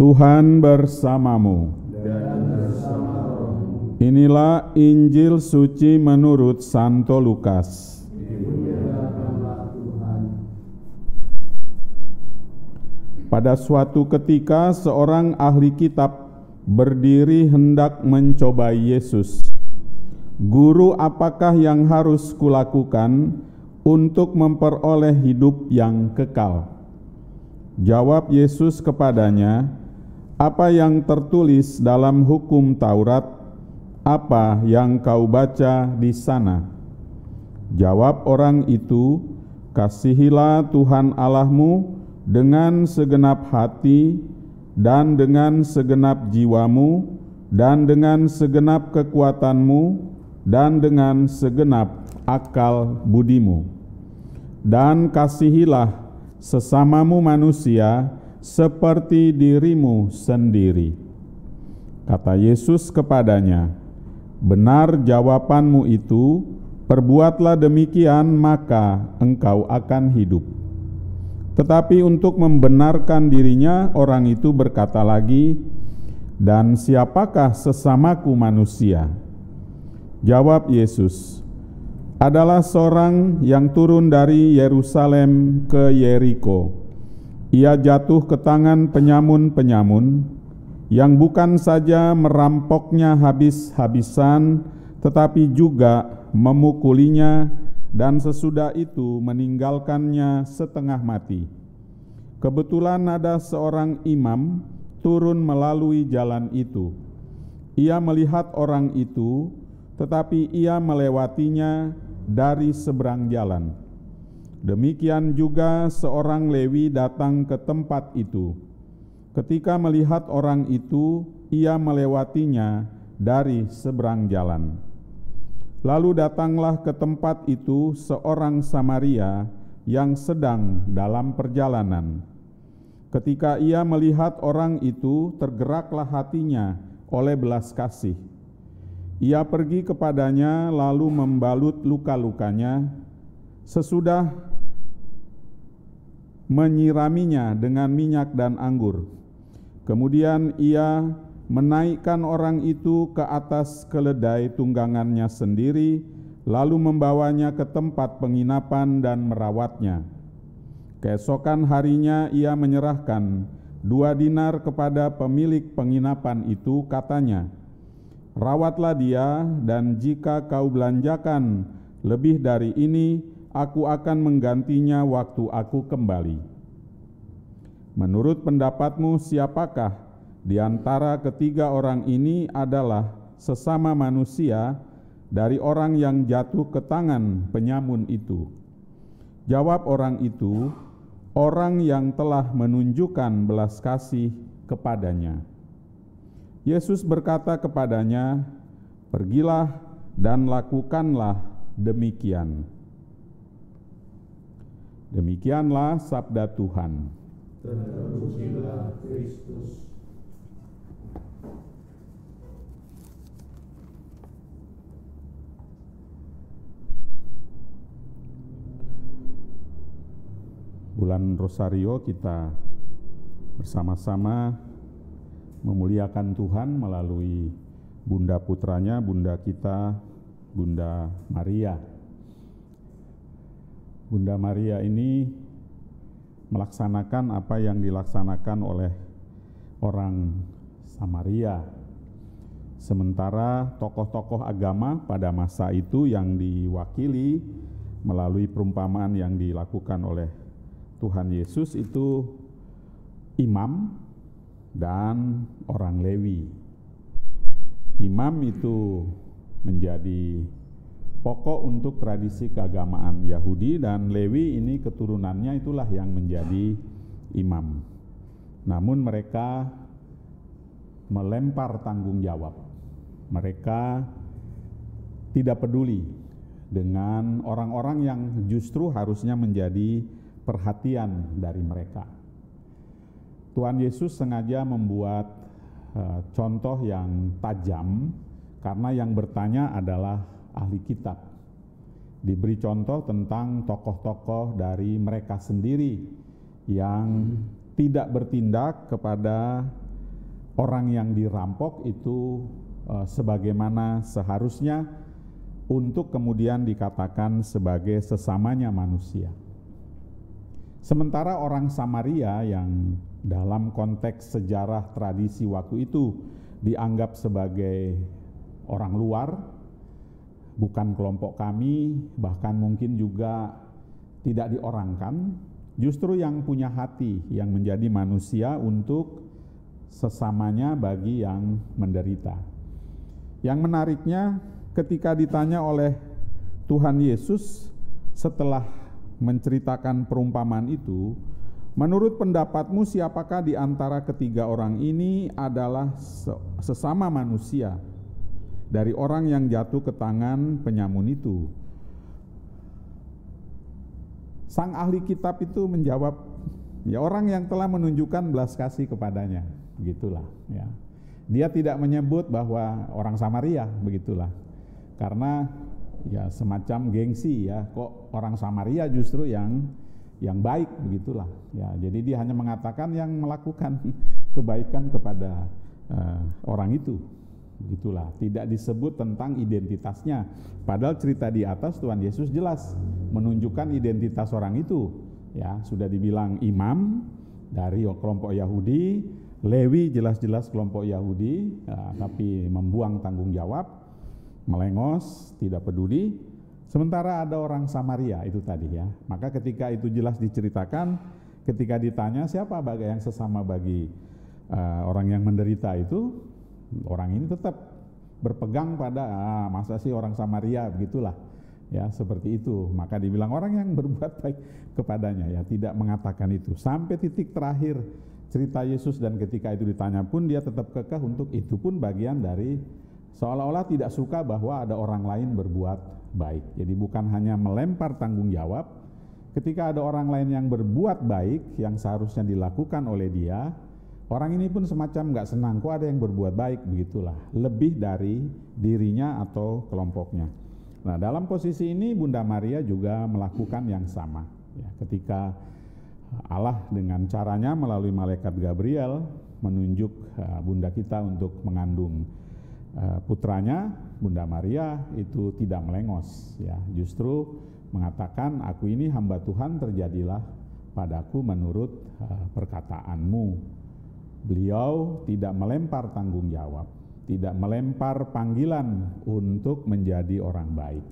Tuhan bersamamu. Inilah Injil suci menurut Santo Lukas. Pada suatu ketika, seorang ahli kitab berdiri hendak mencobai Yesus. Guru, apakah yang harus kulakukan untuk memperoleh hidup yang kekal? Jawab Yesus kepadanya, apa yang tertulis dalam hukum Taurat, apa yang kau baca di sana? Jawab orang itu, kasihilah Tuhan Allahmu dengan segenap hati dan dengan segenap jiwamu dan dengan segenap kekuatanmu dan dengan segenap akal budimu. Dan kasihilah sesamamu manusia, seperti dirimu sendiri. Kata Yesus kepadanya, "Benar jawabanmu itu, perbuatlah demikian, maka engkau akan hidup." Tetapi untuk membenarkan dirinya, orang itu berkata lagi, "Dan siapakah sesamaku manusia?" Jawab Yesus, adalah seorang yang turun dari Yerusalem ke Yeriko ia jatuh ke tangan penyamun-penyamun yang bukan saja merampoknya habis-habisan, tetapi juga memukulinya dan sesudah itu meninggalkannya setengah mati. Kebetulan ada seorang imam turun melalui jalan itu. Ia melihat orang itu, tetapi ia melewatinya dari seberang jalan. Demikian juga seorang Lewi datang ke tempat itu. Ketika melihat orang itu, ia melewatinya dari seberang jalan. Lalu datanglah ke tempat itu seorang Samaria yang sedang dalam perjalanan. Ketika ia melihat orang itu, tergeraklah hatinya oleh belas kasih. Ia pergi kepadanya, lalu membalut luka-lukanya. Sesudah menyiraminya dengan minyak dan anggur. Kemudian ia menaikkan orang itu ke atas keledai tunggangannya sendiri, lalu membawanya ke tempat penginapan dan merawatnya. Keesokan harinya ia menyerahkan dua dinar kepada pemilik penginapan itu, katanya, "Rawatlah dia, dan jika kau belanjakan lebih dari ini, aku akan menggantinya waktu aku kembali. Menurut pendapatmu, siapakah di antara ketiga orang ini adalah sesama manusia dari orang yang jatuh ke tangan penyamun itu? Jawab orang itu, orang yang telah menunjukkan belas kasih kepadanya. Yesus berkata kepadanya, "Pergilah dan lakukanlah demikian." Demikianlah sabda Tuhan. Bulan Rosario kita bersama-sama memuliakan Tuhan melalui Bunda putranya, Bunda kita, Bunda Maria. Bunda Maria ini melaksanakan apa yang dilaksanakan oleh orang Samaria. Sementara tokoh-tokoh agama pada masa itu yang diwakili melalui perumpamaan yang dilakukan oleh Tuhan Yesus itu imam dan orang Lewi. Imam itu menjadi pokok untuk tradisi keagamaan Yahudi dan Lewi ini keturunannya itulah yang menjadi imam. Namun mereka melempar tanggung jawab. Mereka tidak peduli dengan orang-orang yang justru harusnya menjadi perhatian dari mereka. Tuhan Yesus sengaja membuat eh, contoh yang tajam karena yang bertanya adalah ahli kitab. Diberi contoh tentang tokoh-tokoh dari mereka sendiri yang tidak bertindak kepada orang yang dirampok itu e, sebagaimana seharusnya untuk kemudian dikatakan sebagai sesamanya manusia. Sementara orang Samaria yang dalam konteks sejarah tradisi waktu itu dianggap sebagai orang luar, bukan kelompok kami, bahkan mungkin juga tidak diorangkan, justru yang punya hati yang menjadi manusia untuk sesamanya bagi yang menderita. Yang menariknya, ketika ditanya oleh Tuhan Yesus setelah menceritakan perumpamaan itu, menurut pendapatmu siapakah di antara ketiga orang ini adalah sesama manusia dari orang yang jatuh ke tangan penyamun itu. Sang ahli kitab itu menjawab, ya orang yang telah menunjukkan belas kasih kepadanya, begitulah. Ya. Dia tidak menyebut bahwa orang Samaria, begitulah. Karena ya semacam gengsi ya, kok orang Samaria justru yang yang baik begitulah ya jadi dia hanya mengatakan yang melakukan kebaikan kepada uh, orang itu Begitulah, tidak disebut tentang identitasnya. Padahal cerita di atas Tuhan Yesus jelas menunjukkan identitas orang itu. Ya, sudah dibilang imam dari kelompok Yahudi, Lewi jelas-jelas kelompok Yahudi, ya, tapi membuang tanggung jawab, melengos, tidak peduli. Sementara ada orang Samaria itu tadi ya. Maka ketika itu jelas diceritakan, ketika ditanya siapa bagai yang sesama bagi uh, orang yang menderita itu, orang ini tetap berpegang pada ah, masa sih orang Samaria begitulah ya seperti itu maka dibilang orang yang berbuat baik kepadanya ya tidak mengatakan itu sampai titik terakhir cerita Yesus dan ketika itu ditanya pun dia tetap kekeh untuk itu pun bagian dari seolah-olah tidak suka bahwa ada orang lain berbuat baik jadi bukan hanya melempar tanggung jawab ketika ada orang lain yang berbuat baik yang seharusnya dilakukan oleh dia Orang ini pun semacam nggak senang, kok ada yang berbuat baik begitulah, lebih dari dirinya atau kelompoknya. Nah, dalam posisi ini Bunda Maria juga melakukan yang sama. Ya, ketika eh, Allah dengan caranya melalui malaikat Gabriel menunjuk eh, Bunda kita untuk mengandung eh, putranya, Bunda Maria itu tidak melengos, ya, justru mengatakan, "Aku ini hamba Tuhan, terjadilah padaku menurut perkataanmu." Beliau tidak melempar tanggung jawab, tidak melempar panggilan untuk menjadi orang baik,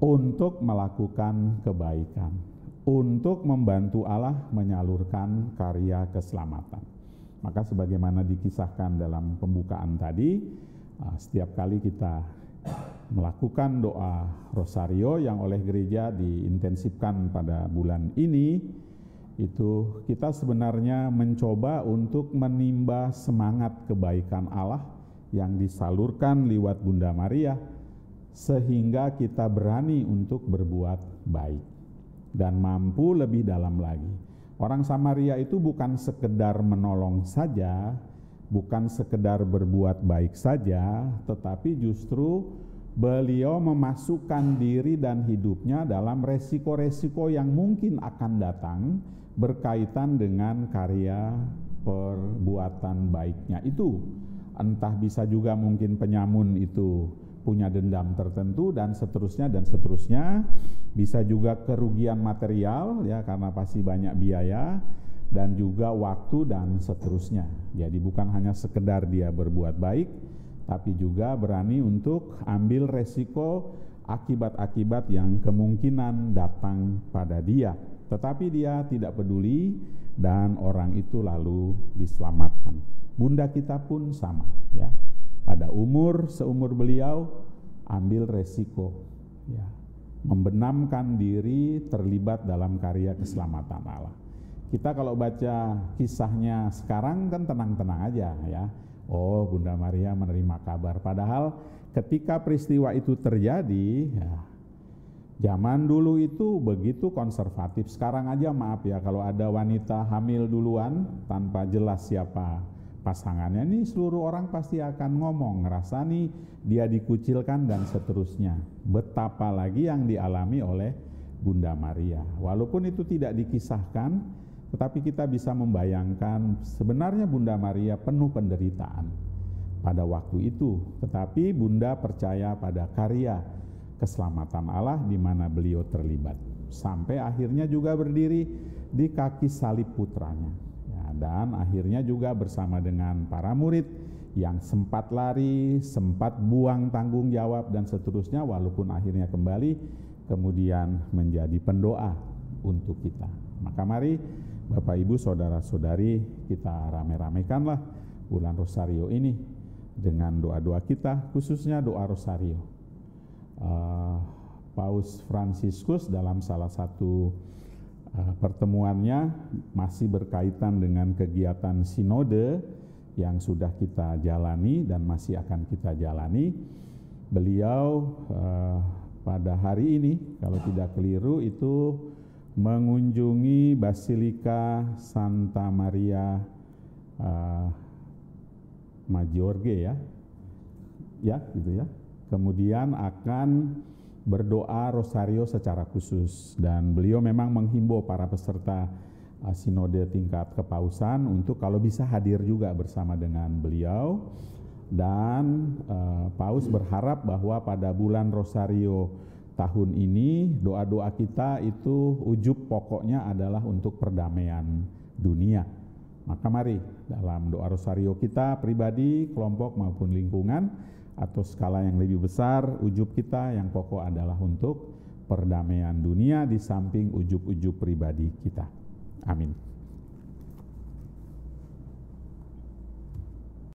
untuk melakukan kebaikan, untuk membantu Allah menyalurkan karya keselamatan. Maka sebagaimana dikisahkan dalam pembukaan tadi, uh, setiap kali kita melakukan doa rosario yang oleh gereja diintensifkan pada bulan ini, itu kita sebenarnya mencoba untuk menimba semangat kebaikan Allah yang disalurkan lewat Bunda Maria sehingga kita berani untuk berbuat baik dan mampu lebih dalam lagi. Orang Samaria itu bukan sekedar menolong saja, bukan sekedar berbuat baik saja, tetapi justru beliau memasukkan diri dan hidupnya dalam resiko-resiko yang mungkin akan datang berkaitan dengan karya perbuatan baiknya itu entah bisa juga mungkin penyamun itu punya dendam tertentu dan seterusnya dan seterusnya bisa juga kerugian material ya karena pasti banyak biaya dan juga waktu dan seterusnya. Jadi bukan hanya sekedar dia berbuat baik tapi juga berani untuk ambil resiko akibat-akibat yang kemungkinan datang pada dia. Tetapi dia tidak peduli dan orang itu lalu diselamatkan. Bunda kita pun sama ya. Pada umur seumur beliau ambil resiko ya. Membenamkan diri terlibat dalam karya keselamatan Allah. Kita kalau baca kisahnya sekarang kan tenang-tenang aja ya. Oh, Bunda Maria menerima kabar. Padahal ketika peristiwa itu terjadi, ya, Zaman dulu itu begitu konservatif. Sekarang aja maaf ya kalau ada wanita hamil duluan tanpa jelas siapa pasangannya nih seluruh orang pasti akan ngomong ngerasa nih dia dikucilkan dan seterusnya. Betapa lagi yang dialami oleh Bunda Maria. Walaupun itu tidak dikisahkan, tetapi kita bisa membayangkan sebenarnya Bunda Maria penuh penderitaan pada waktu itu, tetapi Bunda percaya pada karya keselamatan Allah di mana beliau terlibat. Sampai akhirnya juga berdiri di kaki salib putranya. Ya, dan akhirnya juga bersama dengan para murid yang sempat lari, sempat buang tanggung jawab dan seterusnya walaupun akhirnya kembali kemudian menjadi pendoa untuk kita. Maka mari Bapak Ibu saudara-saudari kita rame-ramekanlah bulan Rosario ini dengan doa-doa kita khususnya doa Rosario uh, Paus Fransiskus dalam salah satu uh, pertemuannya masih berkaitan dengan kegiatan sinode yang sudah kita jalani dan masih akan kita jalani. Beliau uh, pada hari ini kalau tidak keliru itu mengunjungi Basilika Santa Maria uh, Maggiore ya. Ya, gitu ya kemudian akan berdoa rosario secara khusus dan beliau memang menghimbau para peserta uh, sinode tingkat kepausan untuk kalau bisa hadir juga bersama dengan beliau dan uh, paus berharap bahwa pada bulan rosario tahun ini doa-doa kita itu ujub pokoknya adalah untuk perdamaian dunia. Maka mari dalam doa rosario kita pribadi, kelompok maupun lingkungan atau skala yang lebih besar, ujub kita yang pokok adalah untuk perdamaian dunia di samping ujub-ujub pribadi kita. Amin.